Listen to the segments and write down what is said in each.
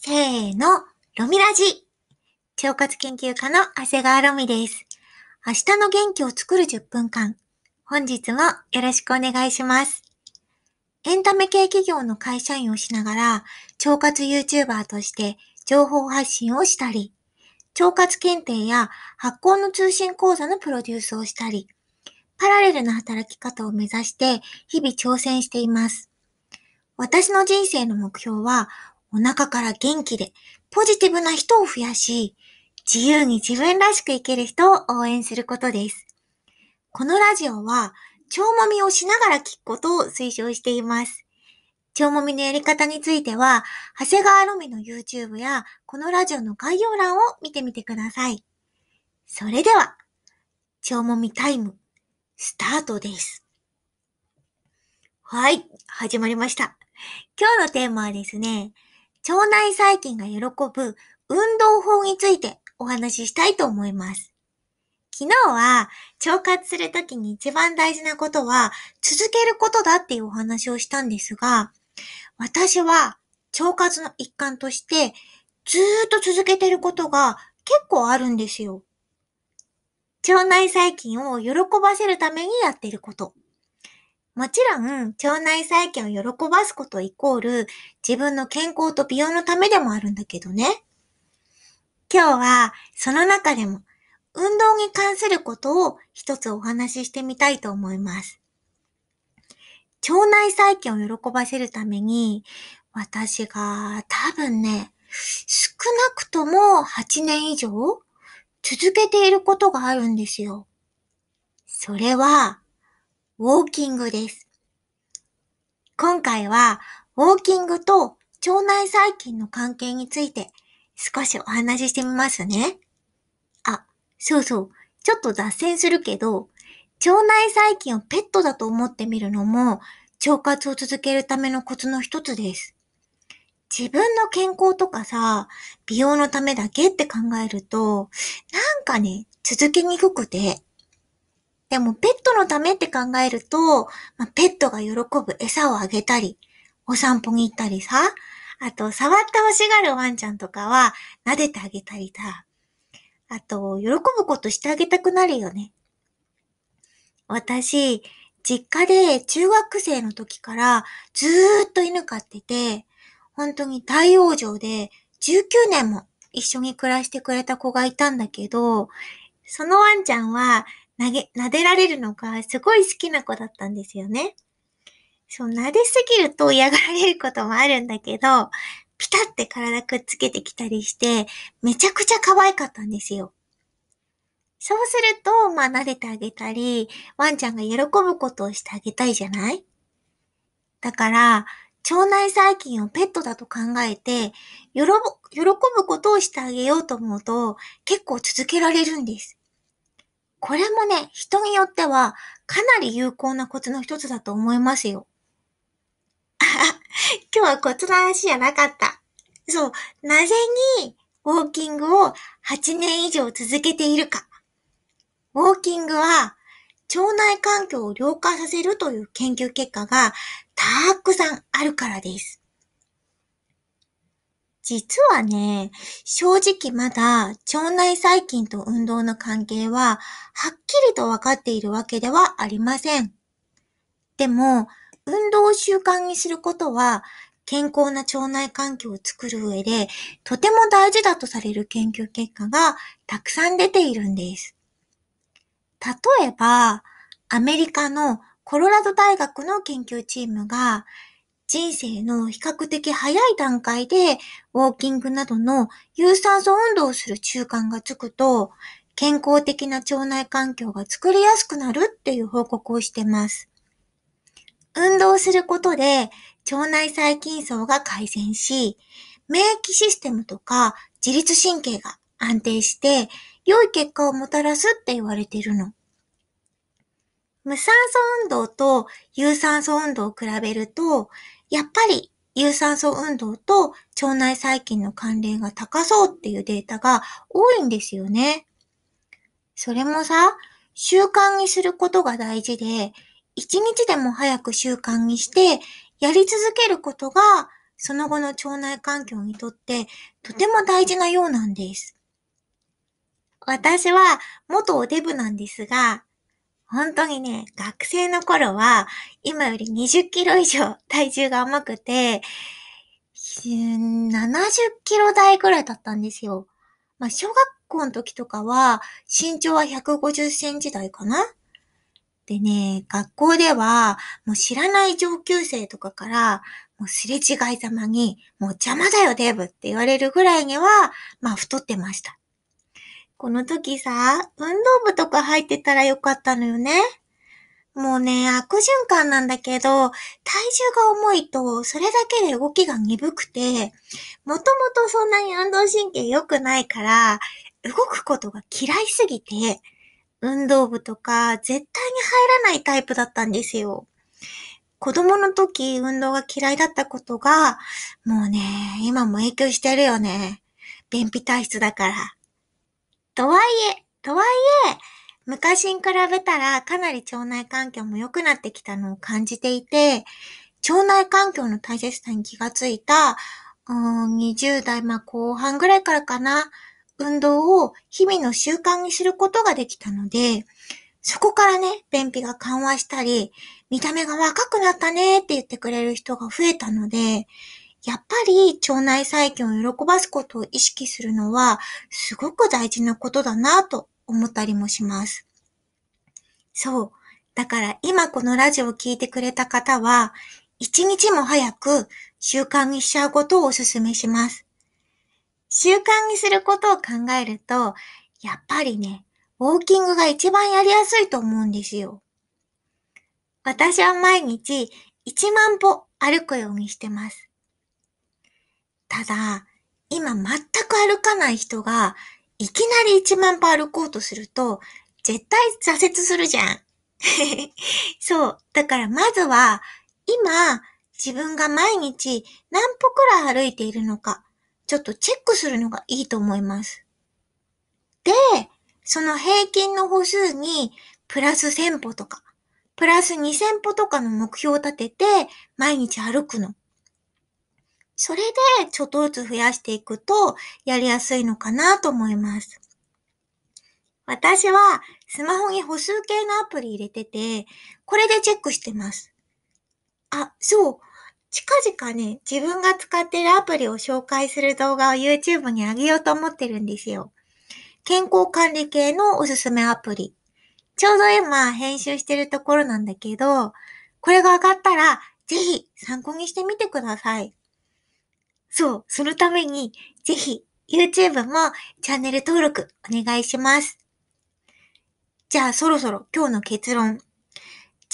せーの、ロミラジ。腸活研究家の長谷川ロミです。明日の元気を作る10分間。本日もよろしくお願いします。エンタメ系企業の会社員をしながら、腸活 YouTuber として情報発信をしたり、腸活検定や発行の通信講座のプロデュースをしたり、パラレルな働き方を目指して日々挑戦しています。私の人生の目標はお腹から元気で、ポジティブな人を増やし、自由に自分らしく生きる人を応援することです。このラジオは、超もみをしながら聞くことを推奨しています。超もみのやり方については、長谷川ロミの YouTube や、このラジオの概要欄を見てみてください。それでは、超もみタイム、スタートです。はい、始まりました。今日のテーマはですね、腸内細菌が喜ぶ運動法についてお話ししたいと思います。昨日は腸活するときに一番大事なことは続けることだっていうお話をしたんですが、私は腸活の一環としてずーっと続けてることが結構あるんですよ。腸内細菌を喜ばせるためにやってること。もちろん、腸内細菌を喜ばすことイコール、自分の健康と美容のためでもあるんだけどね。今日は、その中でも、運動に関することを一つお話ししてみたいと思います。腸内細菌を喜ばせるために、私が多分ね、少なくとも8年以上続けていることがあるんですよ。それは、ウォーキングです。今回は、ウォーキングと腸内細菌の関係について少しお話ししてみますね。あ、そうそう。ちょっと脱線するけど、腸内細菌をペットだと思ってみるのも、腸活を続けるためのコツの一つです。自分の健康とかさ、美容のためだけって考えると、なんかね、続けにくくて、でも、ペットのためって考えると、まあ、ペットが喜ぶ餌をあげたり、お散歩に行ったりさ、あと、触って欲しがるワンちゃんとかは、撫でてあげたりさ、あと、喜ぶことしてあげたくなるよね。私、実家で中学生の時からずーっと犬飼ってて、本当に大陽城で19年も一緒に暮らしてくれた子がいたんだけど、そのワンちゃんは投げ、撫でられるのがすごい好きな子だったんですよね。そう、撫ですぎると嫌がられることもあるんだけど、ピタって体くっつけてきたりして、めちゃくちゃ可愛かったんですよ。そうすると、まあ、撫でてあげたり、ワンちゃんが喜ぶことをしてあげたいじゃないだから、腸内細菌をペットだと考えて、喜ぶ、喜ぶことをしてあげようと思うと、結構続けられるんです。これもね、人によってはかなり有効なコツの一つだと思いますよ。今日はコツの話じゃなかった。そう、なぜにウォーキングを8年以上続けているか。ウォーキングは腸内環境を良化させるという研究結果がたくさんあるからです。実はね、正直まだ腸内細菌と運動の関係ははっきりとわかっているわけではありません。でも、運動を習慣にすることは健康な腸内環境を作る上でとても大事だとされる研究結果がたくさん出ているんです。例えば、アメリカのコロラド大学の研究チームが人生の比較的早い段階で、ウォーキングなどの有酸素運動をする習慣がつくと、健康的な腸内環境が作りやすくなるっていう報告をしてます。運動することで腸内細菌層が改善し、免疫システムとか自律神経が安定して良い結果をもたらすって言われているの。無酸素運動と有酸素運動を比べると、やっぱり有酸素運動と腸内細菌の関連が高そうっていうデータが多いんですよね。それもさ、習慣にすることが大事で、一日でも早く習慣にして、やり続けることが、その後の腸内環境にとって、とても大事なようなんです。私は元おデブなんですが、本当にね、学生の頃は、今より20キロ以上体重が甘くて、70キロ台くらいだったんですよ。まあ、小学校の時とかは、身長は150センチ台かなでね、学校では、もう知らない上級生とかから、もうすれ違いざまに、もう邪魔だよデブって言われるぐらいには、まあ太ってました。この時さ、運動部とか入ってたらよかったのよね。もうね、悪循環なんだけど、体重が重いと、それだけで動きが鈍くて、もともとそんなに運動神経良くないから、動くことが嫌いすぎて、運動部とか絶対に入らないタイプだったんですよ。子供の時運動が嫌いだったことが、もうね、今も影響してるよね。便秘体質だから。とはいえ、とはいえ、昔に比べたらかなり腸内環境も良くなってきたのを感じていて、腸内環境の大切さに気がついた、うん、20代、まあ、後半ぐらいからかな、運動を日々の習慣にすることができたので、そこからね、便秘が緩和したり、見た目が若くなったねって言ってくれる人が増えたので、やっぱり腸内細菌を喜ばすことを意識するのはすごく大事なことだなと思ったりもします。そう。だから今このラジオを聴いてくれた方は、一日も早く習慣にしちゃうことをお勧めします。習慣にすることを考えると、やっぱりね、ウォーキングが一番やりやすいと思うんですよ。私は毎日1万歩歩くようにしてます。ただ、今全く歩かない人が、いきなり1万歩歩こうとすると、絶対挫折するじゃん。そう。だからまずは、今、自分が毎日何歩くらい歩いているのか、ちょっとチェックするのがいいと思います。で、その平均の歩数に、プラス1000歩とか、プラス2000歩とかの目標を立てて、毎日歩くの。それでちょっとずつ増やしていくとやりやすいのかなと思います。私はスマホに歩数計のアプリ入れてて、これでチェックしてます。あ、そう。近々ね、自分が使ってるアプリを紹介する動画を YouTube に上げようと思ってるんですよ。健康管理系のおすすめアプリ。ちょうど今編集してるところなんだけど、これが上がったらぜひ参考にしてみてください。そう、そのために、ぜひ、YouTube もチャンネル登録お願いします。じゃあ、そろそろ今日の結論。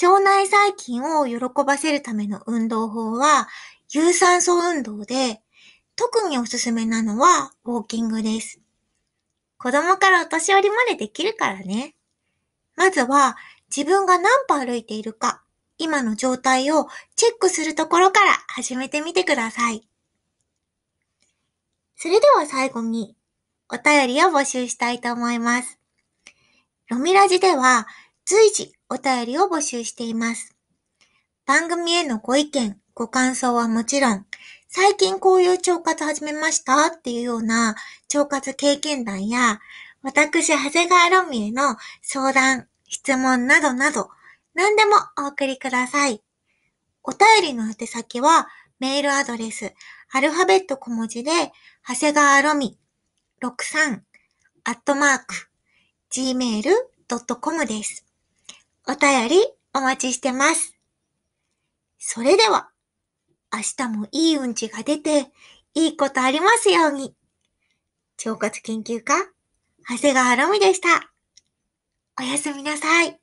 腸内細菌を喜ばせるための運動法は、有酸素運動で、特におすすめなのは、ウォーキングです。子供からお年寄りまでできるからね。まずは、自分が何歩歩いているか、今の状態をチェックするところから始めてみてください。それでは最後にお便りを募集したいと思います。ロミラジでは随時お便りを募集しています。番組へのご意見、ご感想はもちろん、最近こういう腸活始めましたっていうような腸活経験談や、私、長谷川ロミへの相談、質問などなど、何でもお送りください。お便りの宛先は、メールアドレス、アルファベット小文字で、長谷川ロミ63アットマーク gmail.com です。お便りお待ちしてます。それでは、明日もいいうんちが出て、いいことありますように。腸活研究家、長谷川ロミでした。おやすみなさい。